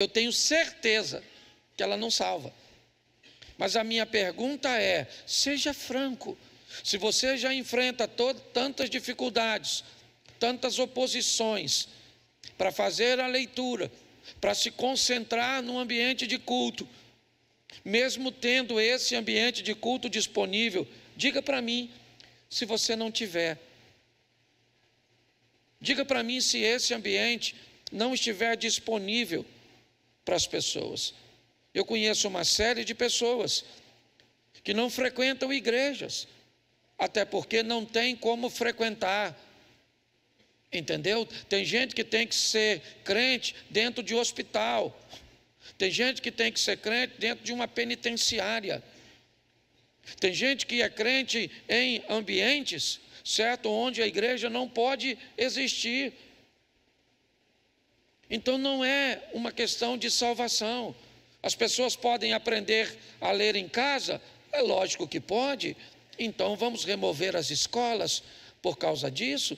Eu tenho certeza que ela não salva. Mas a minha pergunta é: seja franco. Se você já enfrenta tantas dificuldades, tantas oposições, para fazer a leitura, para se concentrar num ambiente de culto, mesmo tendo esse ambiente de culto disponível, diga para mim se você não tiver. Diga para mim se esse ambiente não estiver disponível para as pessoas. Eu conheço uma série de pessoas que não frequentam igrejas, até porque não tem como frequentar. Entendeu? Tem gente que tem que ser crente dentro de hospital. Tem gente que tem que ser crente dentro de uma penitenciária. Tem gente que é crente em ambientes, certo, onde a igreja não pode existir. Então não é uma questão de salvação. As pessoas podem aprender a ler em casa? É lógico que pode. Então vamos remover as escolas por causa disso?